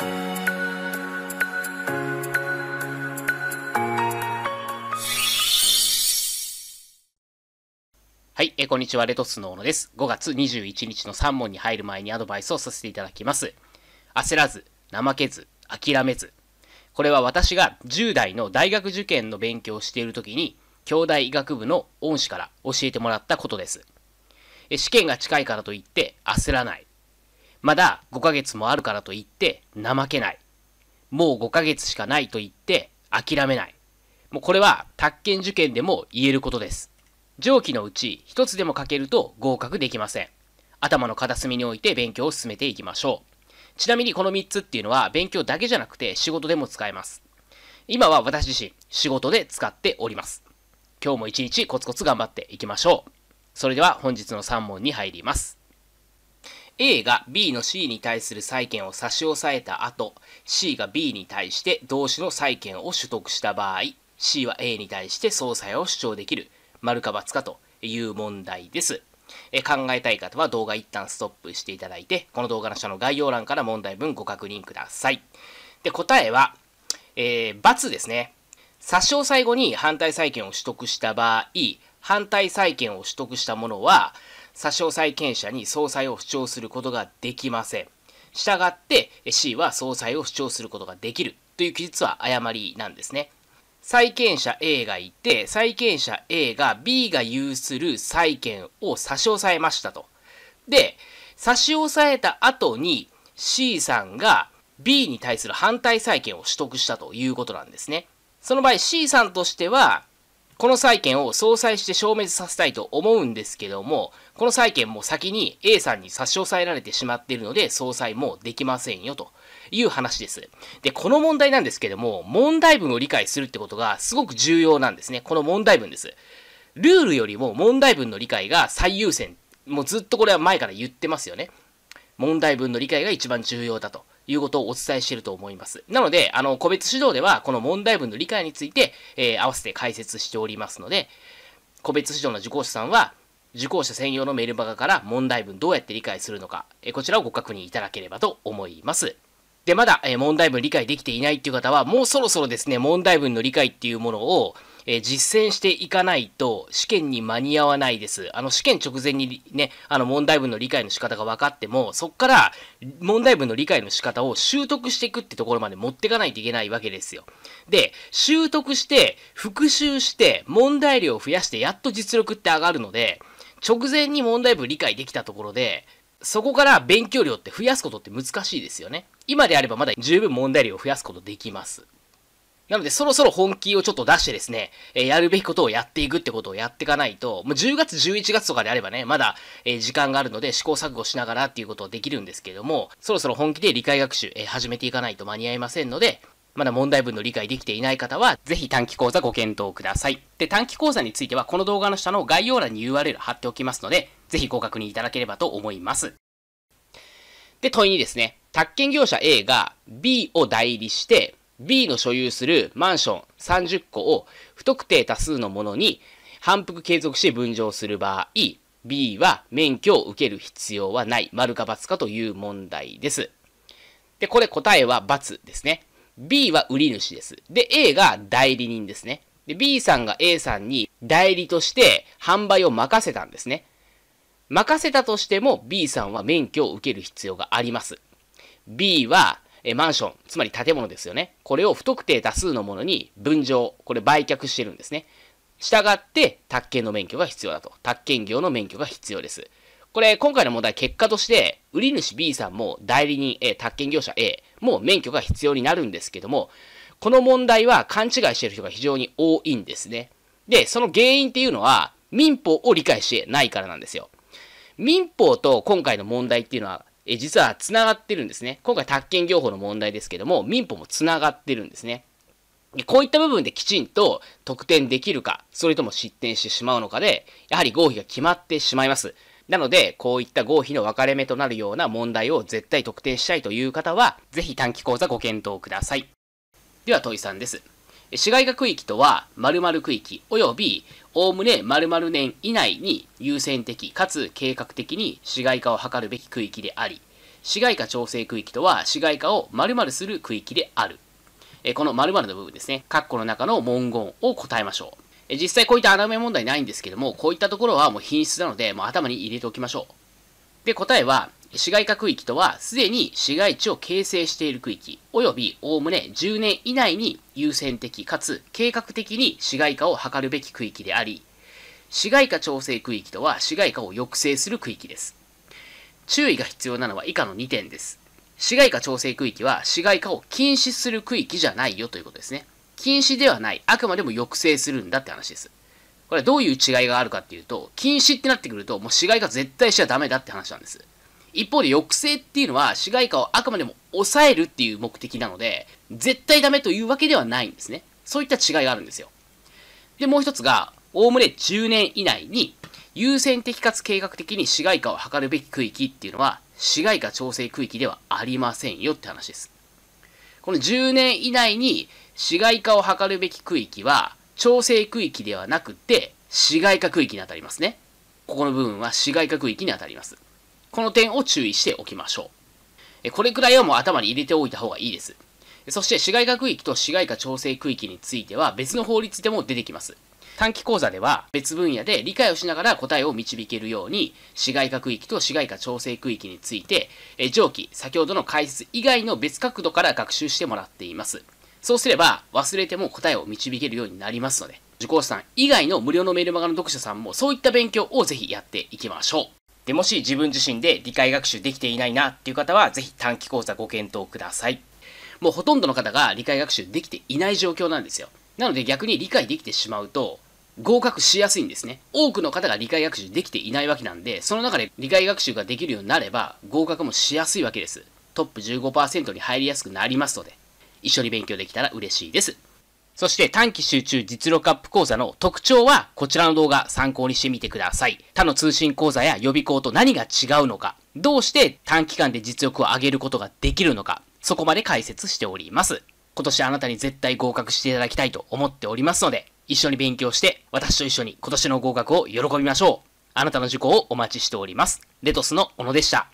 はい、えこんにちは、レトスの小野です。5月21日の3問に入る前にアドバイスをさせていただきます。焦らず、怠けず、諦めず。これは私が10代の大学受験の勉強をしている時に、兄弟医学部の恩師から教えてもらったことです。試験が近いからといって焦らない。まだ5ヶ月もあるからといって怠けない。もう5ヶ月しかないと言って諦めない。もうこれは宅建受験でも言えることです。上記のうち1つでも書けると合格できません。頭の片隅に置いて勉強を進めていきましょう。ちなみにこの3つっていうのは勉強だけじゃなくて仕事でも使えます。今は私自身仕事で使っております。今日も一日コツコツ頑張っていきましょう。それでは本日の3問に入ります。A が B の C に対する債権を差し押さえた後、C が B に対して同種の債権を取得した場合、C は A に対して総裁を主張できる、丸か×かという問題です。え考えたい方は動画一旦ストップしていただいて、この動画の下の概要欄から問題文ご確認ください。で、答えは、えー、×ですね。差し押さえ後に反対債権を取得した場合、反対債権を取得したものは、差し押さえ権者に総裁を主張することができません。したがって C は総裁を主張することができるという記述は誤りなんですね。債権者 A がいて、債権者 A が B が有する債権を差し押さえましたと。で、差し押さえた後に C さんが B に対する反対債権を取得したということなんですね。その場合 C さんとしては、この債権を相殺して消滅させたいと思うんですけども、この債権も先に A さんに差し押さえられてしまっているので、総裁もできませんよという話です。で、この問題なんですけども、問題文を理解するってことがすごく重要なんですね。この問題文です。ルールよりも問題文の理解が最優先。もうずっとこれは前から言ってますよね。問題文の理解が一番重要だということをお伝えしていると思います。なので、あの、個別指導ではこの問題文の理解について、えー、合わせて解説しておりますので、個別指導の受講者さんは、受講者専用のメルバガから問題文どうやって理解するのか、えこちらをご確認いただければと思います。で、まだ、え問題文理解できていないっていう方は、もうそろそろですね、問題文の理解っていうものを、え実践していかないと試験に間に合わないです。あの試験直前にね、あの問題文の理解の仕方が分かっても、そこから問題文の理解の仕方を習得していくってところまで持っていかないといけないわけですよ。で、習得して、復習して、問題量を増やして、やっと実力って上がるので、直前に問題文理解できたところで、そこから勉強量って増やすことって難しいですよね。今であればまだ十分問題量を増やすことできます。なので、そろそろ本気をちょっと出してですね、えー、やるべきことをやっていくってことをやっていかないと、もう10月、11月とかであればね、まだ、えー、時間があるので試行錯誤しながらっていうことはできるんですけども、そろそろ本気で理解学習、えー、始めていかないと間に合いませんので、まだ問題文の理解できていない方は、ぜひ短期講座ご検討ください。で、短期講座については、この動画の下の概要欄に URL 貼っておきますので、ぜひご確認いただければと思います。で、問いにですね、宅建業者 A が B を代理して、B の所有するマンション30個を不特定多数のものに反復継続して分譲する場合、B は免許を受ける必要はない、丸か×かという問題です。で、これ答えは×ですね。B は売り主です。で、A が代理人ですね。で、B さんが A さんに代理として販売を任せたんですね。任せたとしても B さんは免許を受ける必要があります。B はえマンション、つまり建物ですよね。これを不特定多数のものに分譲、これ売却してるんですね。したがって、宅建の免許が必要だと。宅建業の免許が必要です。これ、今回の問題、結果として、売り主 B さんも代理人 A、宅建業者 A も免許が必要になるんですけども、この問題は勘違いしている人が非常に多いんですね。で、その原因っていうのは、民法を理解してないからなんですよ。民法と今回の問題っていうのは、え実は繋がってるんですね。今回、宅建業法の問題ですけども、民法も繋がってるんですね。こういった部分できちんと得点できるか、それとも失点してしまうのかで、やはり合否が決まってしまいます。なので、こういった合否の分かれ目となるような問題を絶対特定したいという方は、ぜひ短期講座ご検討ください。では、問いさんです。市街化区域とは、〇〇区域及び、おおむね〇〇年以内に優先的かつ計画的に市街化を図るべき区域であり、市街化調整区域とは、市街化を〇〇する区域である。この〇〇の部分ですね、括弧の中の文言を答えましょう。実際こういった穴埋め問題ないんですけども、こういったところはもう品質なので、もう頭に入れておきましょう。で、答えは、市街化区域とは、すでに市街地を形成している区域、およびおおむね10年以内に優先的かつ計画的に市街化を図るべき区域であり、市街化調整区域とは、市街化を抑制する区域です。注意が必要なのは以下の2点です。市街化調整区域は、市街化を禁止する区域じゃないよということですね。禁止ではない。あくまでも抑制するんだって話です。これはどういう違いがあるかっていうと、禁止ってなってくると、もう市街化絶対しちゃダメだって話なんです。一方で抑制っていうのは、市街化をあくまでも抑えるっていう目的なので、絶対ダメというわけではないんですね。そういった違いがあるんですよ。で、もう一つが、おおむね10年以内に、優先的かつ計画的に市街化を図るべき区域っていうのは、市街化調整区域ではありませんよって話です。この10年以内に市街化を図るべき区域は、調整区域ではなくて、市街化区域に当たりますね。ここの部分は市街化区域に当たります。この点を注意しておきましょう。これくらいはもう頭に入れておいた方がいいです。そして市街化区域と市街化調整区域については別の法律でも出てきます。短期講座では別分野で理解をしながら答えを導けるように、市街化区域と市街化調整区域について、え上記、先ほどの解説以外の別角度から学習してもらっています。そうすれば忘れても答えを導けるようになりますので、受講者さん以外の無料のメールマガの読者さんもそういった勉強をぜひやっていきましょう。で、もし自分自身で理解学習できていないなっていう方は、ぜひ短期講座ご検討ください。もうほとんどの方が理解学習できていない状況なんですよ。なので逆に理解できてしまうと、合格しやすいんですね。多くの方が理解学習できていないわけなんで、その中で理解学習ができるようになれば、合格もしやすいわけです。トップ15%に入りやすくなりますので、一緒に勉強できたら嬉しいです。そして短期集中実力アップ講座の特徴はこちらの動画参考にしてみてください。他の通信講座や予備校と何が違うのか、どうして短期間で実力を上げることができるのか、そこまで解説しております。今年あなたに絶対合格していただきたいと思っておりますので、一緒に勉強して、私と一緒に今年の合格を喜びましょう。あなたの受講をお待ちしております。レトスの小野でした。